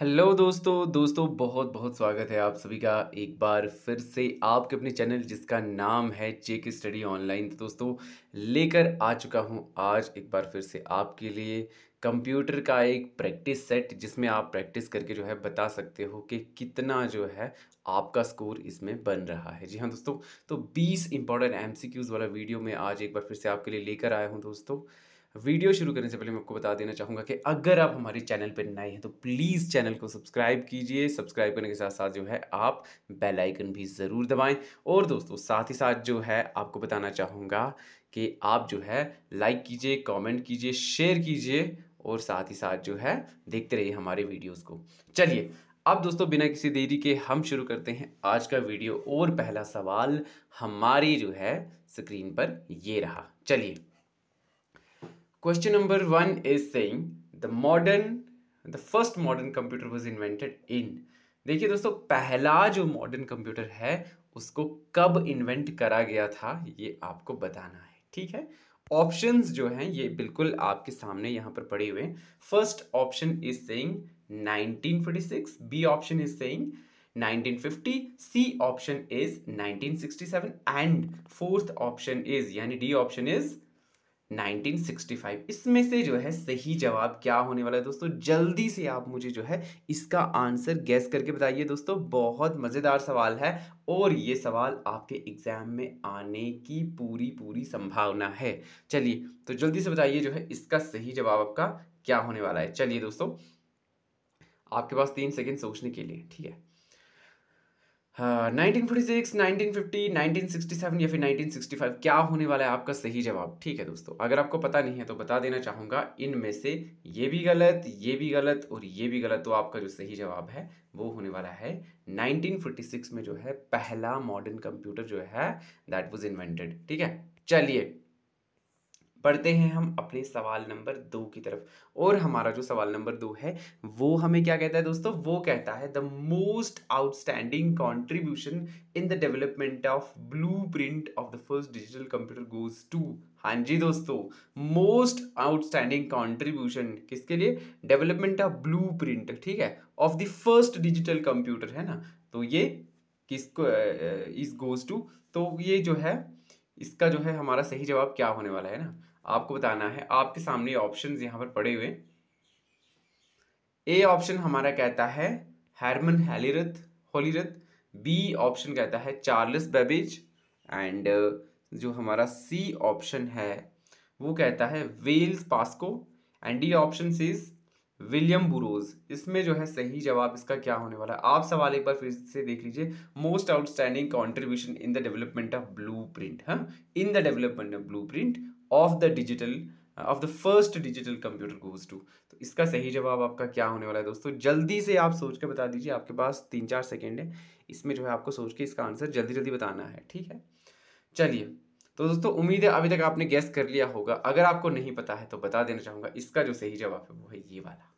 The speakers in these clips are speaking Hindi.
हेलो दोस्तों दोस्तों बहुत बहुत स्वागत है आप सभी का एक बार फिर से आपके अपने चैनल जिसका नाम है चेक स्टडी ऑनलाइन तो दोस्तों लेकर आ चुका हूं आज एक बार फिर से आपके लिए कंप्यूटर का एक प्रैक्टिस सेट जिसमें आप प्रैक्टिस करके जो है बता सकते हो कि कितना जो है आपका स्कोर इसमें बन रहा है जी हाँ दोस्तों तो 20 इंपॉर्टेंट एमसीक्यूज़ वाला वीडियो मैं आज एक बार फिर से आपके लिए लेकर आया हूँ दोस्तों वीडियो शुरू करने से पहले मैं आपको बता देना चाहूँगा कि अगर आप हमारे चैनल पर नए हैं तो प्लीज़ चैनल को सब्सक्राइब कीजिए सब्सक्राइब करने के साथ साथ जो है आप बेल आइकन भी ज़रूर दबाएं और दोस्तों साथ ही साथ जो है आपको बताना चाहूँगा कि आप जो है लाइक कीजिए कमेंट कीजिए शेयर कीजिए और साथ ही साथ जो है देखते रहिए हमारे वीडियोज़ को चलिए अब दोस्तों बिना किसी देरी के हम शुरू करते हैं आज का वीडियो और पहला सवाल हमारी जो है स्क्रीन पर ये रहा चलिए question number one is saying the the first modern computer was invented in देखिए दोस्तों पहला जो मॉडर्न कंप्यूटर है उसको कब इन्वेंट करा गया था ये आपको बताना है ठीक है ऑप्शंस जो हैं ये बिल्कुल आपके सामने यहाँ पर पड़े हुए हैं first option is saying 1946 B option is saying 1950 C option is 1967 and fourth option is यानी डी ऑप्शन इज 1965 इसमें से जो है सही जवाब क्या होने वाला है दोस्तों जल्दी से आप मुझे जो है इसका आंसर गैस करके बताइए दोस्तों बहुत मज़ेदार सवाल है और ये सवाल आपके एग्ज़ाम में आने की पूरी पूरी संभावना है चलिए तो जल्दी से बताइए जो है इसका सही जवाब आपका क्या होने वाला है चलिए दोस्तों आपके पास तीन सेकेंड सोचने के लिए ठीक है हाँ 1946, 1950, 1967 या फिर 1965 क्या होने वाला है आपका सही जवाब ठीक है दोस्तों अगर आपको पता नहीं है तो बता देना चाहूँगा इनमें से ये भी गलत ये भी गलत और ये भी गलत तो आपका जो सही जवाब है वो होने वाला है 1946 में जो है पहला मॉडर्न कंप्यूटर जो है दैट वॉज इन्वेंटेड ठीक है चलिए बढ़ते हैं हम अपने सवाल नंबर दो की तरफ और हमारा जो सवाल नंबर दो है वो हमें क्या कहता है दोस्तों वो कहता है the most outstanding contribution in the development of blue print of the first digital computer goes to हाँ जी दोस्तों मोस्ट आउटस्टैंडिंग कॉन्ट्रीब्यूशन किसके लिए डेवलपमेंट ऑफ ब्लू प्रिंट ठीक है of the first digital computer है ना तो ये किसको इज गोज टू तो ये जो है इसका जो है हमारा सही जवाब क्या होने वाला है ना आपको बताना है आपके सामने ऑप्शन यहाँ पर पड़े हुए ए ऑप्शन हमारा कहता है हैरमन हेलीरथ होलीरथ बी ऑप्शन कहता है चार्ल्स बेबेज एंड जो हमारा सी ऑप्शन है वो कहता है Blaise Pascal and D option is William Burroughs इसमें जो है सही जवाब इसका क्या होने वाला है आप सवाल एक बार फिर से देख लीजिए most outstanding contribution in the development of blue print हाँ in the development of blue print of the digital of the first digital computer goes to तो इसका सही जवाब आपका क्या होने वाला है दोस्तों जल्दी से आप सोच के बता दीजिए आपके पास तीन चार सेकेंड है इसमें जो है आपको सोच के इसका आंसर जल्दी जल्दी बताना है ठीक है चलिए तो दोस्तों उम्मीद है अभी तक आपने गैस कर लिया होगा अगर आपको नहीं पता है तो बता देना चाहूँगा इसका जो सही जवाब है वो है ये वाला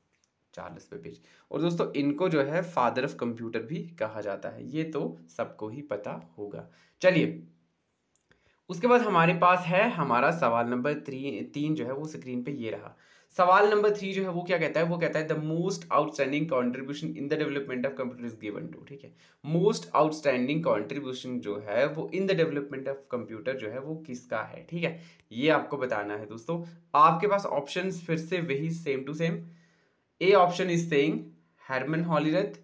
चार्ल्स बेबेज और दोस्तों इनको जो है फादर ऑफ कंप्यूटर भी कहा जाता है ये तो सबको ही पता होगा चलिए उसके बाद हमारे पास है हमारा सवाल नंबर तीन तीन जो है वो स्क्रीन पे ये रहा सवाल नंबर थ्री जो है वो क्या कहता है वो कहता है the most outstanding contribution in the development of computer is given to ठीक है मोस्ट आउटस्टैंडिंग कॉन्ट्रीब्यूशन जो है वो in the development of computer जो है वो किसका है ठीक है ये आपको बताना है दोस्तों आपके पास ऑप्शन फिर से वही same to same A option is saying Herman Hollerith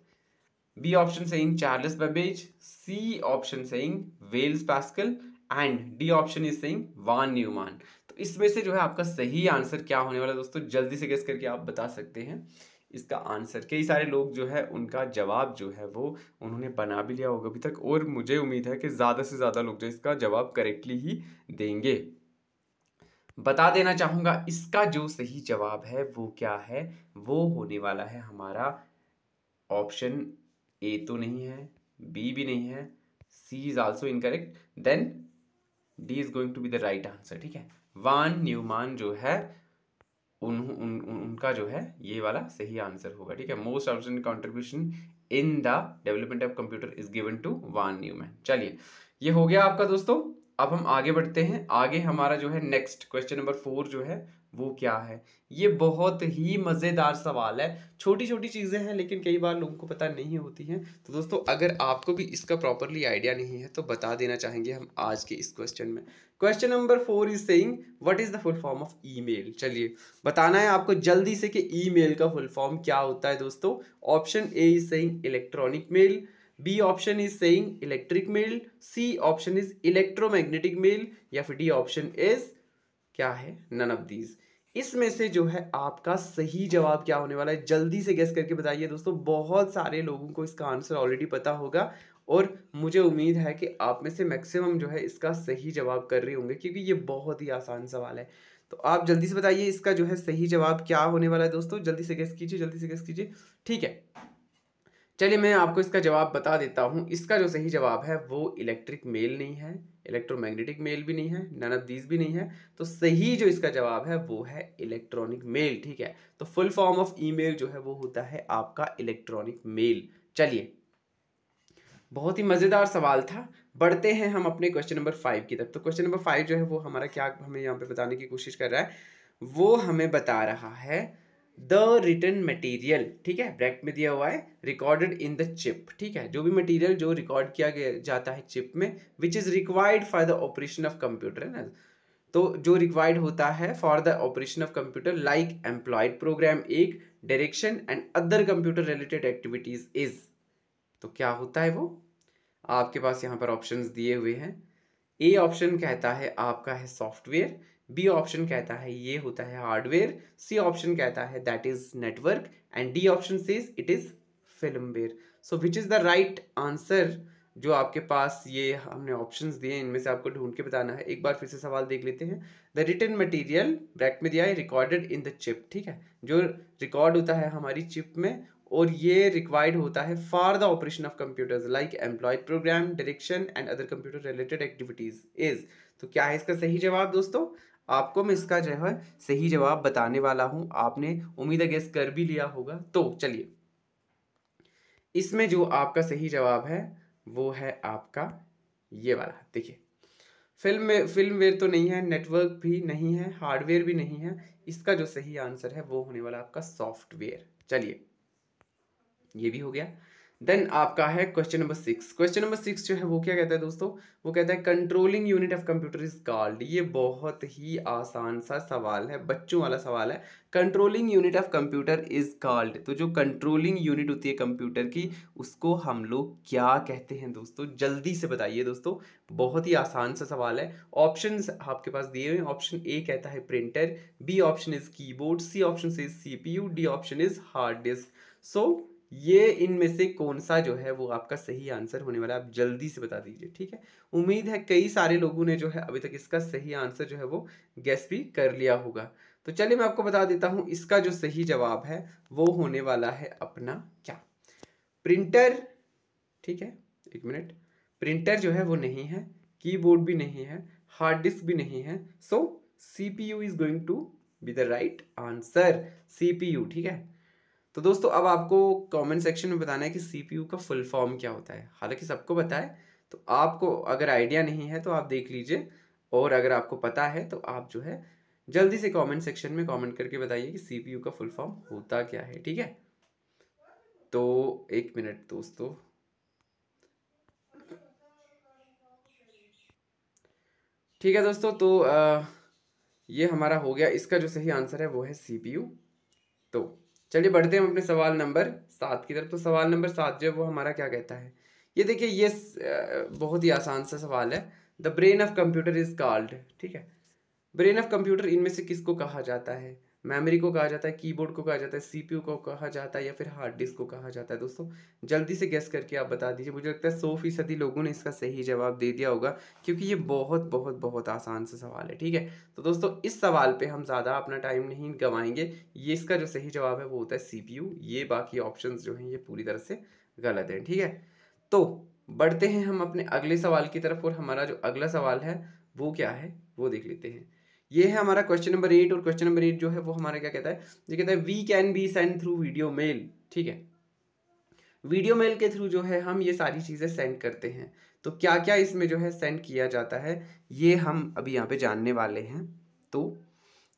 B option saying Charles Babbage C option saying Blaise Pascal and D option is saying von Neumann तो इसमें से जो है आपका सही आंसर क्या होने वाला है दोस्तों जल्दी से गेस करके आप बता सकते हैं इसका आंसर कई सारे लोग जो है उनका जवाब जो है वो उन्होंने बना भी लिया होगा अभी तक और मुझे उम्मीद है कि ज़्यादा से ज़्यादा लोग जो इसका जवाब करेक्टली ही देंगे बता देना चाहूँगा इसका जो सही जवाब है वो क्या है वो होने वाला है हमारा ऑप्शन ए तो नहीं है बी भी नहीं है C is also incorrect then D is going to be the right answer ठीक है वान न्यूमान जो है उन, उन, उन, उनका जो है ये वाला सही आंसर होगा ठीक है मोस्ट ऑब्जन contribution in the development of computer is given to von Neumann चलिए ये हो गया आपका दोस्तों अब हम आगे बढ़ते हैं आगे हमारा जो है नेक्स्ट क्वेश्चन नंबर फोर जो है वो क्या है ये बहुत ही मज़ेदार सवाल है छोटी छोटी चीज़ें हैं लेकिन कई बार लोगों को पता नहीं होती हैं तो दोस्तों अगर आपको भी इसका प्रॉपरली आइडिया नहीं है तो बता देना चाहेंगे हम आज के इस क्वेश्चन में question number four is saying what is the full form of email चलिए बताना है आपको जल्दी से कि ईमेल का फुल फॉर्म क्या होता है दोस्तों option A is saying electronic mail B option is saying electric mail C option is electromagnetic mail या फिर डी ऑप्शन इज क्या है नन ऑफ दीज इसमें से जो है आपका सही जवाब क्या होने वाला है जल्दी से गेस करके बताइए दोस्तों बहुत सारे लोगों को इसका आंसर ऑलरेडी पता होगा और मुझे उम्मीद है कि आप में से मैक्सिमम जो है इसका सही जवाब कर रहे होंगे क्योंकि ये बहुत ही आसान सवाल है तो आप जल्दी से बताइए इसका जो है सही जवाब क्या होने वाला है दोस्तों जल्दी से गेस कीजिए जल्दी से गेस कीजिए ठीक है चलिए मैं आपको इसका जवाब बता देता हूँ इसका जो सही जवाब है वो इलेक्ट्रिक मेल नहीं है इलेक्ट्रोमैग्नेटिक मेल भी नहीं है नन ऑफ दीज भी नहीं है तो सही जो इसका जवाब है वो है इलेक्ट्रॉनिक मेल ठीक है तो फुल फॉर्म ऑफ ईमेल जो है वो होता है आपका इलेक्ट्रॉनिक मेल चलिए बहुत ही मज़ेदार सवाल था बढ़ते हैं हम अपने क्वेश्चन नंबर फाइव की तरफ तो क्वेश्चन नंबर फाइव जो है वो हमारा क्या हमें यहाँ पे बताने की कोशिश कर रहा है वो हमें बता रहा है द रिटर्न मटीरियल ठीक है ब्रैक में दिया हुआ है रिकॉर्डेड इन द चिप ठीक है जो भी मटीरियल जो रिकॉर्ड किया जाता है चिप में which is required for the operation of computer है ना तो जो रिक्वायर्ड होता है for the operation of computer like employed program एक direction and other computer related activities is तो क्या होता है वो आपके पास यहाँ पर ऑप्शन दिए हुए हैं ए ऑप्शन कहता है आपका है सॉफ्टवेयर बी ऑप्शन कहता है ये होता है हार्डवेयर सी ऑप्शन कहता है that is network and D option says it is firmware so which is the right answer जो आपके पास ये हमने ऑप्शन दिए इनमें से आपको ढूंढ के बताना है एक बार फिर से सवाल देख लेते हैं द रिटर्न मटेरियल ब्रैक में दिया है रिकॉर्डेड इन द चिप ठीक है जो रिकॉर्ड होता है हमारी चिप में और ये रिक्वायर्ड होता है for the operation of computers like employed program direction and other computer related activities is तो क्या है इसका सही जवाब दोस्तों आपको मैं इसका जो है सही जवाब बताने वाला हूँ आपने उम्मीद है गैस कर भी लिया होगा तो चलिए इसमें जो आपका सही जवाब है वो है आपका ये वाला देखिए फिल्म में फिल्म वेयर तो नहीं है नेटवर्क भी नहीं है हार्डवेयर भी नहीं है इसका जो सही आंसर है वो होने वाला आपका सॉफ्टवेयर चलिए ये भी हो गया देन आपका है question number six question number six जो है वो क्या कहता है दोस्तों वो कहता है controlling unit of computer is called ये बहुत ही आसान सा सवाल है बच्चों वाला सवाल है controlling unit of computer is called तो जो कंट्रोलिंग यूनिट होती है कंप्यूटर की उसको हम लोग क्या कहते हैं दोस्तों जल्दी से बताइए दोस्तों बहुत ही आसान सा सवाल है ऑप्शन आपके पास दिए हुए ऑप्शन ए कहता है printer B option is keyboard C option is C D option is hard disk so so, ये इनमें से कौन सा जो है वो आपका सही आंसर होने वाला है आप जल्दी से बता दीजिए ठीक है उम्मीद है कई सारे लोगों ने जो है अभी तक इसका सही आंसर जो है वो गैस भी कर लिया होगा तो चलिए मैं आपको बता देता हूं इसका जो सही जवाब है वो होने वाला है अपना क्या प्रिंटर ठीक है एक मिनट प्रिंटर जो है वो नहीं है कीबोर्ड भी नहीं है हार्ड डिस्क भी नहीं है so C is going to be the right answer CPU ठीक है तो दोस्तों अब आपको कमेंट सेक्शन में बताना है कि सीपीयू का फुल फॉर्म क्या होता है हालांकि सबको पता है तो आपको अगर आइडिया नहीं है तो आप देख लीजिए और अगर आपको पता है तो आप जो है जल्दी से कमेंट सेक्शन में कमेंट करके बताइए कि सीपीयू का फुल फॉर्म होता क्या है ठीक है तो एक मिनट दोस्तों ठीक है दोस्तों तो आ, ये हमारा हो गया इसका जो सही आंसर है वो है सीपीयू तो चलिए बढ़ते हैं हम अपने सवाल नंबर सात की तरफ तो सवाल नंबर सात जो है वो हमारा क्या कहता है ये देखिए ये बहुत ही आसान सा सवाल है the brain of computer is called ठीक है ब्रेन ऑफ कंप्यूटर इनमें से किसको कहा जाता है मेमोरी को कहा जाता है कीबोर्ड को कहा जाता है सीपीयू को कहा जाता है या फिर हार्ड डिस्क को कहा जाता है दोस्तों जल्दी से गेस करके आप बता दीजिए मुझे लगता है सौ फीसदी लोगों ने इसका सही जवाब दे दिया होगा क्योंकि ये बहुत बहुत बहुत आसान से सवाल है ठीक है तो दोस्तों इस सवाल पर हम ज़्यादा अपना टाइम नहीं गंवाएंगे ये इसका जो सही जवाब है वो होता है सी ये बाकी ऑप्शन जो हैं ये पूरी तरह से गलत हैं ठीक है तो बढ़ते हैं हम अपने अगले सवाल की तरफ और हमारा जो अगला सवाल है वो क्या है वो देख लेते हैं ये है हमारा क्वेश्चन नंबर एट और क्वेश्चन नंबर एट जो है वो हमारा क्या कहता है ये कहता है we can be send through video mail ठीक है वीडियो मेल के थ्रू जो है हम ये सारी चीज़ें सेंड करते हैं तो क्या क्या इसमें जो है सेंड किया जाता है ये हम अभी यहाँ पे जानने वाले हैं तो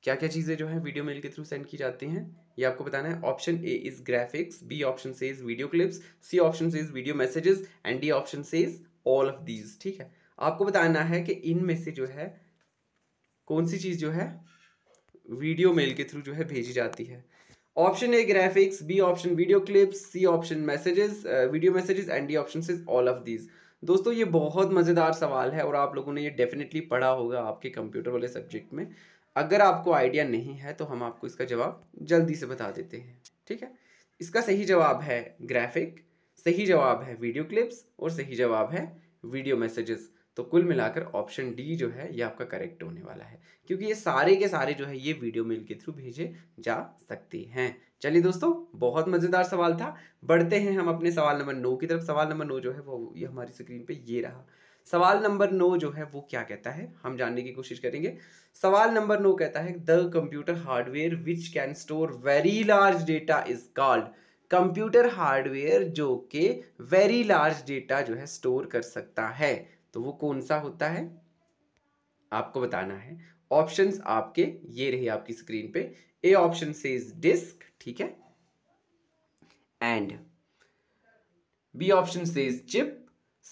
क्या क्या चीज़ें जो है वीडियो मेल के थ्रू सेंड की जाती हैं ये आपको बताना है option A is graphics B option से is video clips C option से is video messages and D option से इज ऑल ऑफ दीज ठीक है आपको बताना है कि इनमें से जो है कौन सी चीज़ जो है वीडियो मेल के थ्रू जो है भेजी जाती है option A graphics B option video clips C option messages video messages and D option is all of these दोस्तों ये बहुत मज़ेदार सवाल है और आप लोगों ने ये डेफिनेटली पढ़ा होगा आपके कंप्यूटर वाले सब्जेक्ट में अगर आपको आइडिया नहीं है तो हम आपको इसका जवाब जल्दी से बता देते हैं ठीक है इसका सही जवाब है ग्राफिक सही जवाब है वीडियो क्लिप्स और सही जवाब है वीडियो मैसेजेस तो कुल मिलाकर ऑप्शन डी जो है ये आपका करेक्ट होने वाला है क्योंकि ये सारे के सारे जो है ये वीडियो मेल के थ्रू भेजे जा सकते हैं चलिए दोस्तों बहुत मज़ेदार सवाल था बढ़ते हैं हम अपने सवाल नंबर नौ की तरफ सवाल नंबर नौ जो है वो ये हमारी स्क्रीन पे ये रहा सवाल नंबर नौ जो है वो क्या कहता है हम जानने की कोशिश करेंगे सवाल नंबर नौ कहता है the computer hardware which can store very large data is called computer hardware जो के वेरी लार्ज डेटा जो है स्टोर कर सकता है तो वो कौन सा होता है आपको बताना है ऑप्शंस आपके ये रहे आपकी स्क्रीन पे ए ऑप्शन से इज डिस्क ठीक है एंड बी ऑप्शन से इज चिप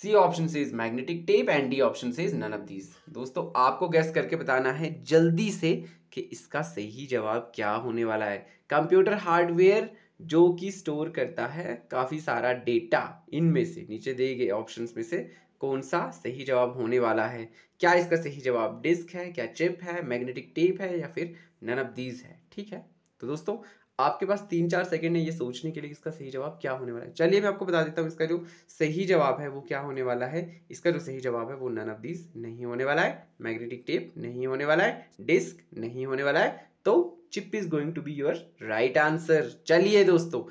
सी ऑप्शन से is magnetic tape and D option से इज नन ऑफ दीज दोस्तों आपको गैस करके बताना है जल्दी से कि इसका सही जवाब क्या होने वाला है कंप्यूटर हार्डवेयर जो कि स्टोर करता है काफ़ी सारा डेटा इनमें से नीचे दिए गए ऑप्शंस में से कौन सा सही जवाब होने वाला है क्या इसका सही जवाब डिस्क है क्या चिप है मैग्नेटिक टेप है या फिर नन ऑफ दीज है ठीक है तो दोस्तों आपके पास तीन चार सेकेंड है ये सोचने के लिए इसका सही जवाब क्या होने वाला है चलिए मैं आपको बता देता हूँ इसका जो सही जवाब है वो क्या होने वाला है इसका जो सही जवाब है वो नन ऑफ दीज नहीं होने वाला है मैग्नेटिक टेप नहीं होने वाला है डिस्क नहीं होने वाला है तो chip is going to be your right answer चलिए दोस्तों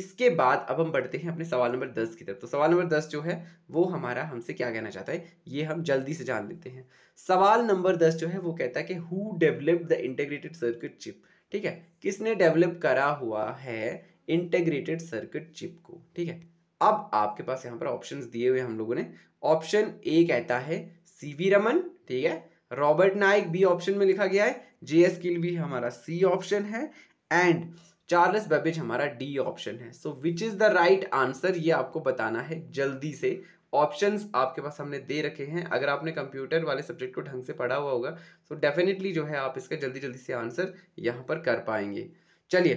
इसके बाद अब हम बढ़ते हैं अपने सवाल नंबर दस की तरफ तो सवाल नंबर दस जो है वो हमारा हमसे क्या कहना चाहता है ये हम जल्दी से जान लेते हैं सवाल नंबर दस जो है वो कहता है कि who develop the integrated circuit chip ठीक है किसने डेवलप करा हुआ है इंटेग्रेटेड सर्किट चिप को ठीक है अब आपके पास यहाँ पर ऑप्शन दिए हुए हम लोगों ने ऑप्शन ए कहता है सी रमन ठीक है रॉबर्ट नाइक बी ऑप्शन में लिखा गया है जे एस किल भी हमारा सी ऑप्शन है एंड चार्लस बेबेज हमारा डी ऑप्शन है so which is the right answer ये आपको बताना है जल्दी से ऑप्शंस आपके पास हमने दे रखे हैं अगर आपने कंप्यूटर वाले सब्जेक्ट को ढंग से पढ़ा हुआ होगा तो डेफिनेटली जो है आप इसका जल्दी जल्दी से आंसर यहाँ पर कर पाएंगे चलिए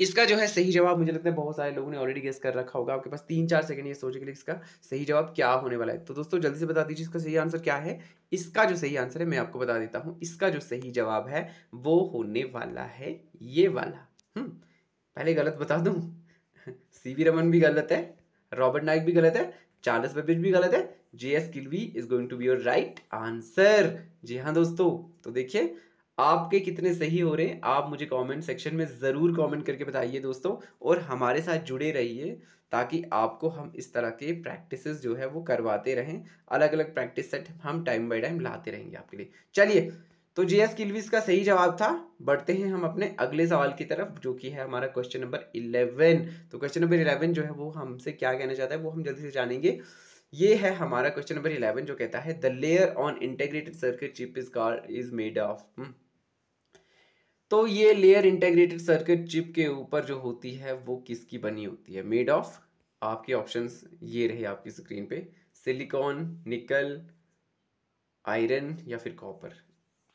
इसका जो है सही जवाब मुझे लगता है बहुत सारे लोगों ने ऑलरेडी गेस कर रखा होगा आपके पास तीन चार सेकंड ये सोच के लिए इसका सही जवाब क्या होने वाला है तो दोस्तों जल्दी से बता दीजिए इसका सही आंसर क्या है इसका जो सही आंसर है मैं आपको बता देता हूँ इसका जो सही जवाब है वो होने वाला है ये वाला हम्म पहले गलत बता दू सी रमन भी गलत है रॉबर्ट नाइक भी गलत है चार्लस बेबिज भी गलत है J S Kilby is going to be your right answer जी हाँ दोस्तों तो देखिए आपके कितने सही हो रहे हैं आप मुझे कमेंट सेक्शन में ज़रूर कमेंट करके बताइए दोस्तों और हमारे साथ जुड़े रहिए ताकि आपको हम इस तरह के प्रैक्टिसेस जो है वो करवाते रहें अलग अलग प्रैक्टिस सेट हम टाइम बाय टाइम लाते रहेंगे आपके लिए चलिए तो जे एस किलविस का सही जवाब था बढ़ते हैं हम अपने अगले सवाल की तरफ जो कि है हमारा क्वेश्चन नंबर इलेवन तो क्वेश्चन नंबर इलेवन जो है वो हमसे क्या कहना चाहता है वो हम जल्दी से जानेंगे ये है हमारा क्वेश्चन नंबर इलेवन जो कहता है the layer on integrated circuit chip is card is made of तो ये लेयर इंटेग्रेटेड सर्किट चिप के ऊपर जो होती है वो किसकी बनी होती है मेड ऑफ आपके ऑप्शंस ये रहे आपकी स्क्रीन पे सिलिकॉन निकल आयरन या फिर कॉपर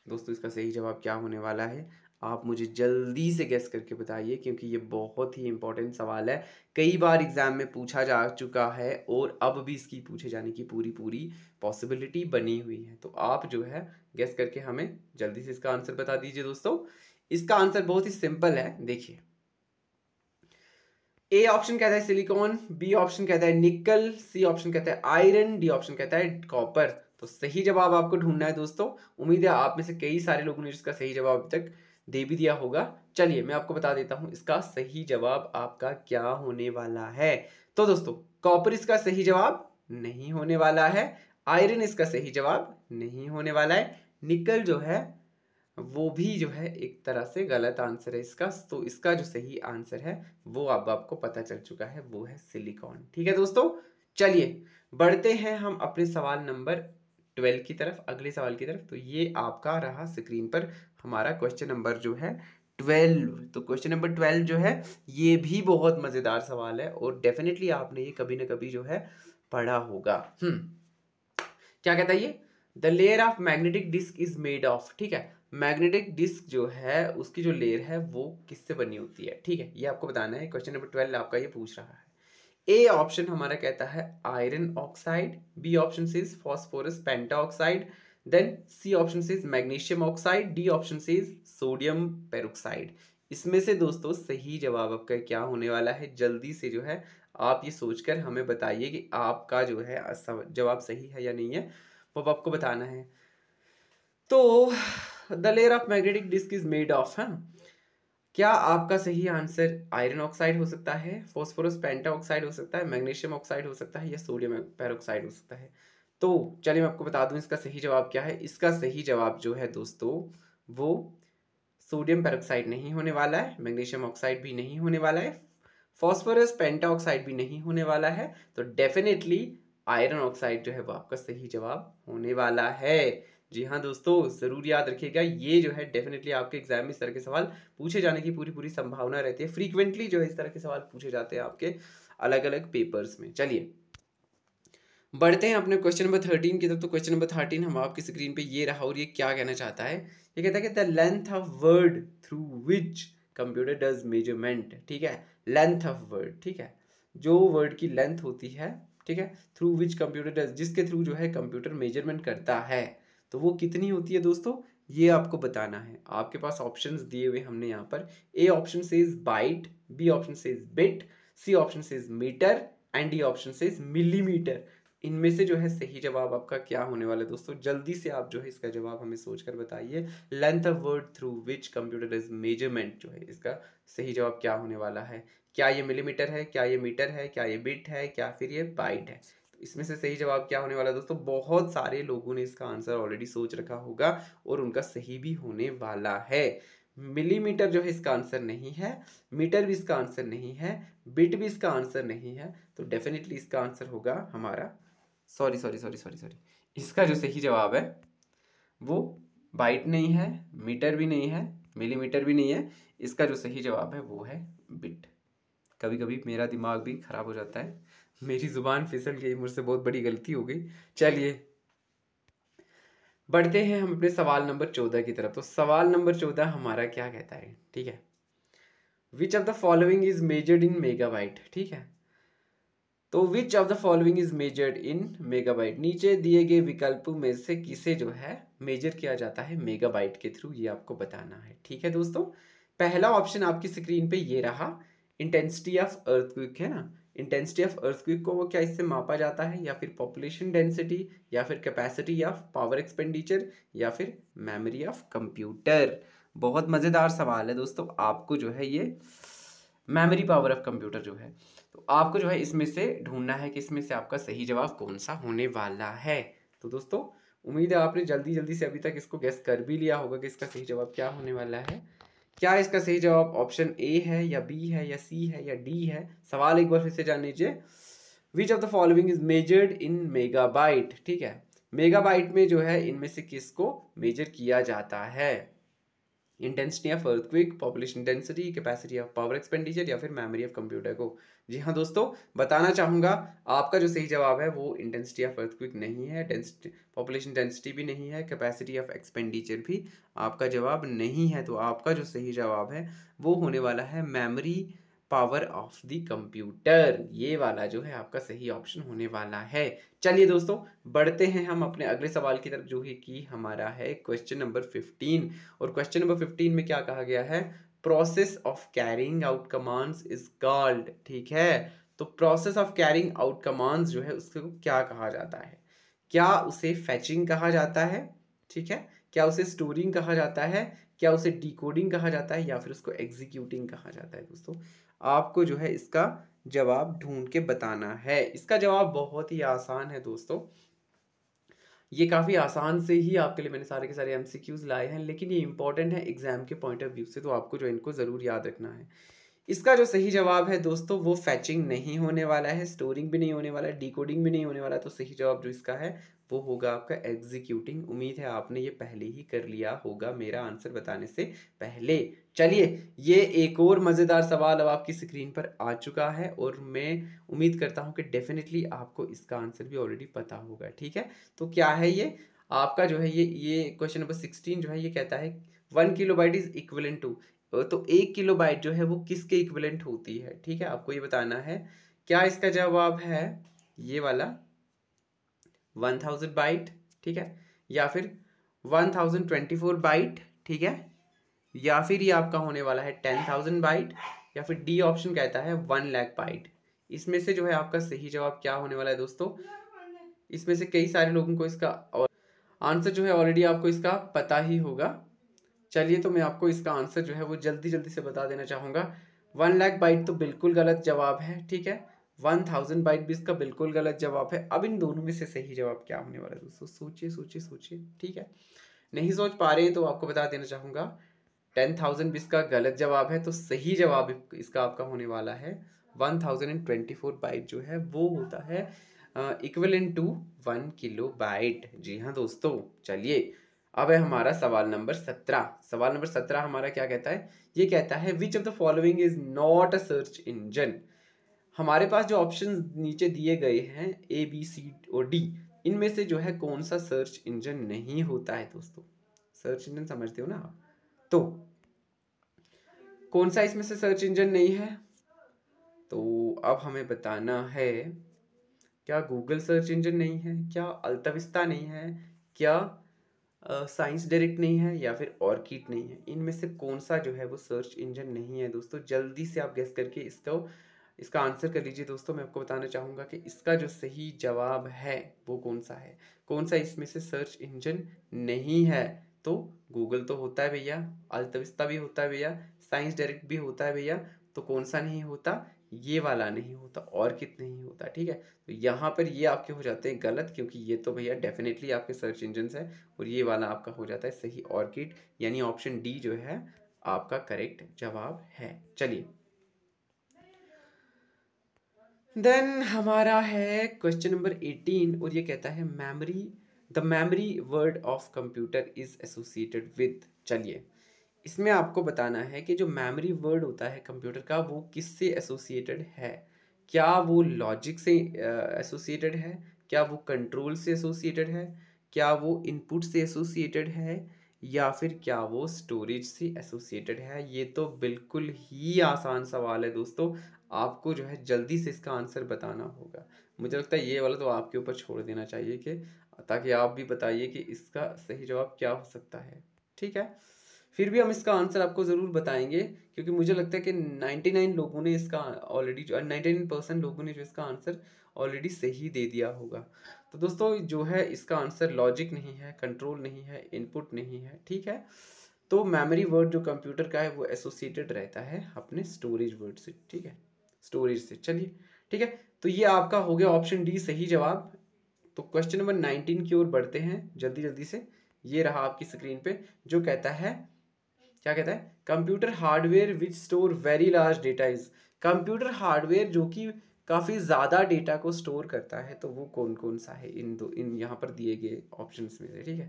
दोस्तों इसका सही जवाब क्या होने वाला है आप मुझे जल्दी से गैस करके बताइए क्योंकि ये बहुत ही इंपॉर्टेंट सवाल है कई बार एग्ज़ाम में पूछा जा चुका है और अब भी इसकी पूछे जाने की पूरी पूरी पॉसिबिलिटी बनी हुई है तो आप जो है गैस करके हमें जल्दी से इसका आंसर बता दीजिए दोस्तों इसका आंसर बहुत ही सिंपल है देखिए ए ऑप्शन कहता है सिलिकॉन बी ऑप्शन कहता है निकल सी ऑप्शन कहता है आयरन डी ऑप्शन कहता है कॉपर तो सही जवाब आपको ढूंढना है दोस्तों उम्मीद है आप में से कई सारे लोगों ने इसका सही जवाब अभी तक दे भी दिया होगा चलिए मैं आपको बता देता हूं इसका सही जवाब आपका क्या होने वाला है तो दोस्तों कॉपर इसका सही जवाब नहीं होने वाला है आयरन इसका सही जवाब नहीं होने वाला है निकल जो है वो भी जो है एक तरह से गलत आंसर है इसका तो इसका जो सही आंसर है वो अब आपको पता चल चुका है वो है सिलिकॉन ठीक है दोस्तों चलिए बढ़ते हैं हम अपने सवाल नंबर ट्वेल्व की तरफ अगले सवाल की तरफ तो ये आपका रहा स्क्रीन पर हमारा क्वेश्चन नंबर जो है ट्वेल्व तो क्वेश्चन नंबर ट्वेल्व जो है ये भी बहुत मज़ेदार सवाल है और डेफिनेटली आपने ये कभी ना कभी जो है पढ़ा होगा हम्म क्या कहता है ये the layer of magnetic disk is made of ठीक है मैग्नेटिक डिस्क जो है उसकी जो लेयर है वो किससे बनी होती है ठीक है ये आपको बताना है क्वेश्चन नंबर ट्वेल्व आपका ये पूछ रहा है ए ऑप्शन हमारा कहता है iron oxide B option is phosphorus penta oxide then C option is magnesium oxide D option is sodium peroxide इसमें से दोस्तों सही जवाब आपका क्या होने वाला है जल्दी से जो है आप ये सोचकर हमें बताइए कि आपका जो है जवाब सही है या नहीं है वो आपको बताना है तो the layer of magnetic disk is made of है क्या आपका सही आंसर आयरन ऑक्साइड हो सकता है फॉस्फोरस पेंटा ऑक्साइड हो सकता है मैग्नीशियम ऑक्साइड हो सकता है या सोडियम पेरोक्साइड हो सकता है तो चलिए मैं आपको बता दूं इसका सही जवाब क्या है इसका सही जवाब जो है दोस्तों वो सोडियम पेरोक्साइड नहीं होने वाला है मैग्नीशियम ऑक्साइड भी नहीं होने वाला है फॉस्फोरस पेंटा ऑक्साइड भी नहीं होने वाला है तो डेफिनेटली आयरन ऑक्साइड जो है वो आपका सही जवाब होने वाला है जी हाँ दोस्तों ज़रूर याद रखिएगा ये जो है डेफिनेटली आपके एग्जाम में इस तरह के सवाल पूछे जाने की पूरी पूरी संभावना रहती है फ्रीक्वेंटली जो है इस तरह के सवाल पूछे जाते हैं आपके अलग अलग पेपर्स में चलिए बढ़ते हैं अपने क्वेश्चन नंबर थर्टीन की तरफ तो क्वेश्चन नंबर थर्टीन हम आपकी स्क्रीन पे ये रहा और ये क्या कहना चाहता है ये कहता है कि the length of word through which computer does measurement ठीक है लेंथ ऑफ वर्ड ठीक है जो वर्ड की लेंथ होती है ठीक है थ्रू विच कंप्यूटर डज जिसके थ्रू जो है कंप्यूटर मेजरमेंट करता है तो वो कितनी होती है दोस्तों ये आपको बताना है आपके पास ऑप्शंस दिए हुए हमने यहाँ पर ए ऑप्शन से इज बाइट बी ऑप्शन से इज बिट सी ऑप्शन से is metre and D option से इज मिलीमीटर इनमें से जो है सही जवाब आपका क्या होने वाला है दोस्तों जल्दी से आप जो है इसका जवाब हमें सोचकर बताइए length of word through which computer is measurement जो है इसका सही जवाब क्या होने वाला है क्या ये मिलीमीटर है क्या ये मीटर है क्या ये बिट है क्या फिर ये बाइट है इसमें से सही जवाब क्या होने वाला है दोस्तों बहुत सारे लोगों ने इसका आंसर ऑलरेडी सोच रखा होगा और उनका सही भी होने वाला है मिलीमीटर जो है इसका आंसर नहीं है मीटर भी इसका आंसर नहीं है बिट भी इसका आंसर नहीं है तो डेफिनेटली इसका आंसर होगा हमारा sorry sorry sorry sorry sorry इसका जो सही जवाब है वो बाइट नहीं है मीटर भी नहीं है मिलीमीटर भी नहीं है इसका जो सही जवाब है वो है बिट कभी कभी मेरा दिमाग भी ख़राब हो जाता है मेरी ज़ुबान फिसल गई मुझसे बहुत बड़ी गलती हो गई चलिए बढ़ते हैं हम अपने सवाल नंबर चौदह की तरफ तो सवाल नंबर चौदह हमारा क्या कहता है ठीक है which of the following is measured in mega ठीक है तो which of the following is measured in mega नीचे दिए गए विकल्प में से किसे जो है मेजर किया जाता है मेगा के थ्रू ये आपको बताना है ठीक है दोस्तों पहला ऑप्शन आपकी स्क्रीन पे ये रहा इंटेंसिटी ऑफ अर्थ है ना इंटेंसिटी ऑफ अर्थक्विक को वो क्या इससे मापा जाता है या फिर पॉपुलेशन डेंसिटी या फिर कैपेसिटी ऑफ पावर एक्सपेंडिचर या फिर मेमोरी ऑफ कंप्यूटर बहुत मज़ेदार सवाल है दोस्तों आपको जो है ये मेमोरी पावर ऑफ कंप्यूटर जो है तो आपको जो है इसमें से ढूंढना है कि इसमें से आपका सही जवाब कौन सा होने वाला है तो दोस्तों उम्मीद है आपने जल्दी जल्दी से अभी तक इसको गेस कर भी लिया होगा कि इसका सही जवाब क्या होने वाला है क्या इसका सही जवाब ऑप्शन ए है या बी है या सी है या डी है सवाल एक बार फिर से जान लीजिए which of the following is measured in megabyte ठीक है मेगाबाइट में जो है इनमें से किसको मेजर किया जाता है intensity of earthquake population density capacity of power expenditure या फिर मेमोरी ऑफ कंप्यूटर को जी हाँ दोस्तों बताना चाहूँगा आपका जो सही जवाब है वो इंटेंसिटी ऑफ अर्थक्विक नहीं है डेंसिटी पॉपुलेशन डेंसिटी भी नहीं है कैपेसिटी ऑफ एक्सपेंडिचर भी आपका जवाब नहीं है तो आपका जो सही जवाब है वो होने वाला है memory power of the computer ये वाला जो है आपका सही ऑप्शन होने वाला है चलिए दोस्तों बढ़ते हैं हम अपने अगले सवाल की तरफ जो है कि हमारा है क्वेश्चन नंबर फिफ्टीन और क्वेश्चन नंबर फिफ्टीन में क्या कहा गया है process of carrying out commands is called ठीक है तो process of carrying out commands जो है उसको क्या कहा जाता है क्या उसे फैचिंग कहा जाता है ठीक है क्या उसे स्टोरिंग कहा जाता है क्या उसे डिकोडिंग कहा जाता है या फिर उसको एग्जीक्यूटिंग कहा जाता है दोस्तों आपको जो है इसका जवाब ढूंढ के बताना है इसका जवाब बहुत ही आसान है दोस्तों ये काफ़ी आसान से ही आपके लिए मैंने सारे के सारे एम लाए हैं लेकिन ये इंपॉर्टेंट है एग्जाम के पॉइंट ऑफ व्यू से तो आपको जो इनको ज़रूर याद रखना है इसका जो सही जवाब है दोस्तों वो फैचिंग नहीं होने वाला है स्टोरिंग भी नहीं होने वाला है डिकोडिंग भी नहीं होने वाला तो सही जवाब जो इसका है वो होगा आपका एग्जीक्यूटिंग उम्मीद है आपने ये पहले ही कर लिया होगा मेरा आंसर बताने से पहले चलिए ये एक और मज़ेदार सवाल अब आपकी स्क्रीन पर आ चुका है और मैं उम्मीद करता हूँ कि डेफिनेटली आपको इसका आंसर भी ऑलरेडी पता होगा ठीक है तो क्या है ये आपका जो है ये ये क्वेश्चन नंबर सिक्सटीन जो है ये कहता है one kilo byte is equivalent to तो एक किलो बाइट जो है वो किसके इक्वलेंट होती है ठीक है आपको ये बताना है क्या इसका जवाब है ये वाला वन थाउजेंड बाइट ठीक है या फिर one thousand twenty four byte ठीक है या फिर ये आपका होने वाला है टेन थाउजेंड बाइट या फिर डी ऑप्शन कहता है वन लैख बाइट इसमें से जो है आपका सही जवाब क्या होने वाला है दोस्तों इसमें से कई सारे लोगों को इसका आंसर जो है ऑलरेडी आपको इसका पता ही होगा चलिए तो मैं आपको इसका आंसर जो है वो जल्दी जल्दी से बता देना चाहूँगा वन लैख बाइट तो बिल्कुल गलत जवाब है ठीक है वन थाउजेंड बाइट भी इसका बिल्कुल गलत जवाब है अब इन दोनों में से सही जवाब क्या होने वाला है दोस्तों सोचिए सोचिए सोचिए ठीक है नहीं सोच पा रहे हैं तो आपको बता देना चाहूँगा टेन थाउजेंड भी इसका गलत जवाब है तो सही जवाब इसका आपका होने वाला है one thousand and twenty four byte जो है वो होता है equal in to one kilo byte जी हाँ दोस्तों चलिए अब है हमारा सवाल नंबर सत्रह सवाल नंबर सत्रह हमारा क्या कहता है ये कहता है which of the following is not a search engine हमारे पास जो ऑप्शन नीचे दिए गए हैं ए बी सी और डी इनमें से जो है कौन सा सर्च इंजन नहीं होता है दोस्तों सर्च इंजन समझते हो ना आप तो कौन सा इसमें से सर्च इंजन नहीं है तो अब हमें बताना है क्या गूगल सर्च इंजन नहीं है क्या अल्तविस्ता नहीं है क्या साइंस uh, डायरेक्ट नहीं है या फिर ऑर्किड नहीं है इनमें से कौन सा जो है वो सर्च इंजन नहीं है दोस्तों जल्दी से आप गैस करके इसको इसका आंसर कर लीजिए दोस्तों मैं आपको बताना चाहूँगा कि इसका जो सही जवाब है वो कौन सा है कौन सा इसमें से सर्च इंजन नहीं है तो गूगल तो होता है भैया अल्तविस्ता भी होता है भैया साइंस डायरेक्ट भी होता है भैया तो कौन सा नहीं होता ये वाला नहीं होता और कितने नहीं होता ठीक है तो यहाँ पर ये आपके हो जाते हैं गलत क्योंकि ये तो भैया डेफिनेटली आपके सर्च इंजन है और ये वाला आपका हो जाता है सही ऑर्किड यानी ऑप्शन डी जो है आपका करेक्ट जवाब है चलिए देन हमारा है क्वेश्चन नंबर एटीन और ये कहता है memory the memory word of computer is associated with चलिए इसमें आपको बताना है कि जो मेमोरी वर्ड होता है कंप्यूटर का वो किससे एसोसिएटेड है क्या वो लॉजिक से एसोसिएटेड है क्या वो कंट्रोल से एसोसिएटेड है क्या वो इनपुट से एसोसिएटेड है या फिर क्या वो स्टोरेज से एसोसिएटेड है ये तो बिल्कुल ही आसान सवाल है दोस्तों आपको जो है जल्दी से इसका आंसर बताना होगा मुझे लगता है ये वाला तो आपके ऊपर छोड़ देना चाहिए कि ताकि आप भी बताइए कि इसका सही जवाब क्या हो सकता है ठीक है फिर भी हम इसका आंसर आपको ज़रूर बताएंगे क्योंकि मुझे लगता है कि 99 लोगों ने इसका ऑलरेडी जो 99 परसेंट लोगों ने जो इसका आंसर ऑलरेडी सही दे दिया होगा तो दोस्तों जो है इसका आंसर लॉजिक नहीं है कंट्रोल नहीं है इनपुट नहीं है ठीक है तो मेमोरी वर्ड जो कंप्यूटर का है वो एसोसिएटेड रहता है अपने स्टोरेज वर्ड से ठीक है स्टोरेज से चलिए ठीक है तो ये आपका हो गया ऑप्शन डी सही जवाब तो क्वेश्चन नंबर नाइनटीन की ओर बढ़ते हैं जल्दी जल्दी से ये रहा आपकी स्क्रीन पे जो कहता है क्या कहता है computer hardware which store very large data is computer hardware जो कि काफ़ी ज़्यादा डेटा को स्टोर करता है तो वो कौन कौन सा है इन दो इन यहाँ पर दिए गए ऑप्शन में से ठीक है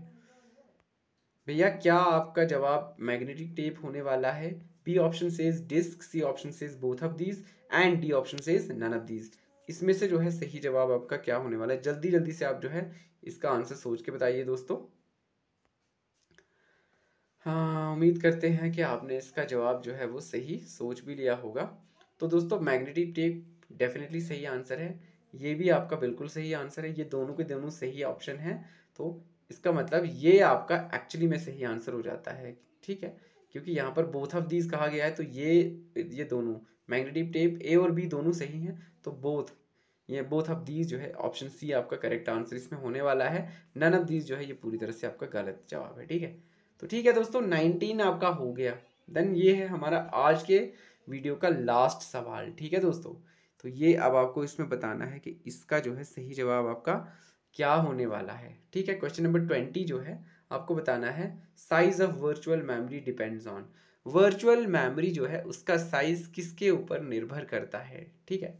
भैया क्या आपका जवाब मैग्नेटिक टेप होने वाला है B option says disk C option says both of these and D option says none of these इसमें से जो है सही जवाब आपका क्या होने वाला है जल्दी जल्दी से आप जो है इसका आंसर सोच के बताइए दोस्तों हाँ उम्मीद करते हैं कि आपने इसका जवाब जो है वो सही सोच भी लिया होगा तो दोस्तों मैग्नेटिक टेप डेफिनेटली सही आंसर है ये भी आपका बिल्कुल सही आंसर है ये दोनों के दोनों सही ऑप्शन है तो इसका मतलब ये आपका एक्चुअली में सही आंसर हो जाता है ठीक है क्योंकि यहाँ पर बोथ ऑफ दीज कहा गया है तो ये ये दोनों मैग्नेटिक टेप ए और बी दोनों सही हैं तो बोथ ये बोथ ऑफ दीज जो है ऑप्शन सी आपका करेक्ट आंसर इसमें होने वाला है नन ऑफ दीज जो है ये पूरी तरह से आपका गलत जवाब है ठीक है तो ठीक है दोस्तों नाइनटीन आपका हो गया देन ये है हमारा आज के वीडियो का लास्ट सवाल ठीक है दोस्तों तो ये अब आपको इसमें बताना है कि इसका जो है सही जवाब आपका क्या होने वाला है ठीक है क्वेश्चन नंबर ट्वेंटी जो है आपको बताना है size of virtual memory depends on virtual memory जो है उसका साइज किसके ऊपर निर्भर करता है ठीक है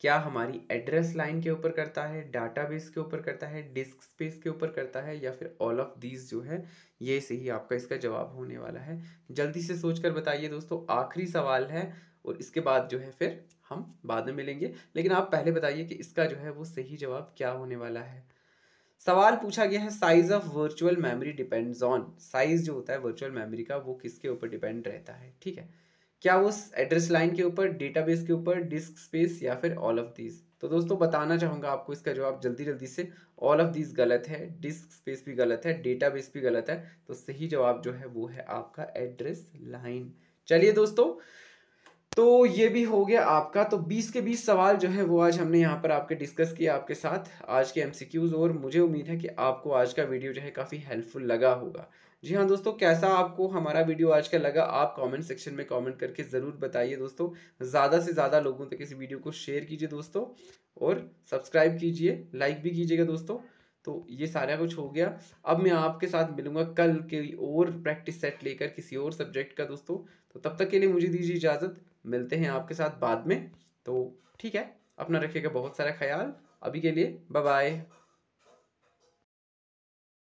क्या हमारी एड्रेस लाइन के ऊपर करता है डाटाबेस के ऊपर करता है डिस्क स्पेस के ऊपर करता है या फिर ऑल ऑफ दीज जो है ये सही आपका इसका जवाब होने वाला है जल्दी से सोचकर बताइए दोस्तों आखिरी सवाल है और इसके बाद जो है फिर हम बाद में मिलेंगे लेकिन आप पहले बताइए कि इसका जो है वो सही जवाब क्या होने वाला है सवाल पूछा गया है size of virtual memory depends on size जो होता है वर्चुअल मेमोरी का वो किसके ऊपर डिपेंड रहता है ठीक है क्या वो एड्रेस लाइन के ऊपर डेटाबेस के ऊपर डिस्क स्पेस या फिर ऑल ऑफ दीज तो दोस्तों बताना चाहूंगा आपको इसका जवाब जल्दी जल्दी से ऑल ऑफ दीज गलत है डिस्क स्पेस भी गलत है डेटाबेस भी गलत है तो सही जवाब जो है वो है आपका एड्रेस लाइन चलिए दोस्तों तो ये भी हो गया आपका तो 20 के 20 सवाल जो है वो आज हमने यहाँ पर आपके डिस्कस किया आपके साथ आज के एमसीक्यूज़ और मुझे उम्मीद है कि आपको आज का वीडियो जो है काफ़ी हेल्पफुल लगा होगा जी हाँ दोस्तों कैसा आपको हमारा वीडियो आज का लगा आप कमेंट सेक्शन में कमेंट करके ज़रूर बताइए दोस्तों ज़्यादा से ज़्यादा लोगों तक इस वीडियो को शेयर कीजिए दोस्तों और सब्सक्राइब कीजिए लाइक भी कीजिएगा दोस्तों तो ये सारा कुछ हो गया अब मैं आपके साथ मिलूंगा कल के और प्रैक्टिस सेट लेकर किसी और सब्जेक्ट का दोस्तों तो तब तक के लिए मुझे दीजिए इजाज़त मिलते हैं आपके साथ बाद में तो ठीक है अपना रखिएगा बहुत सारा ख्याल अभी के लिए बाय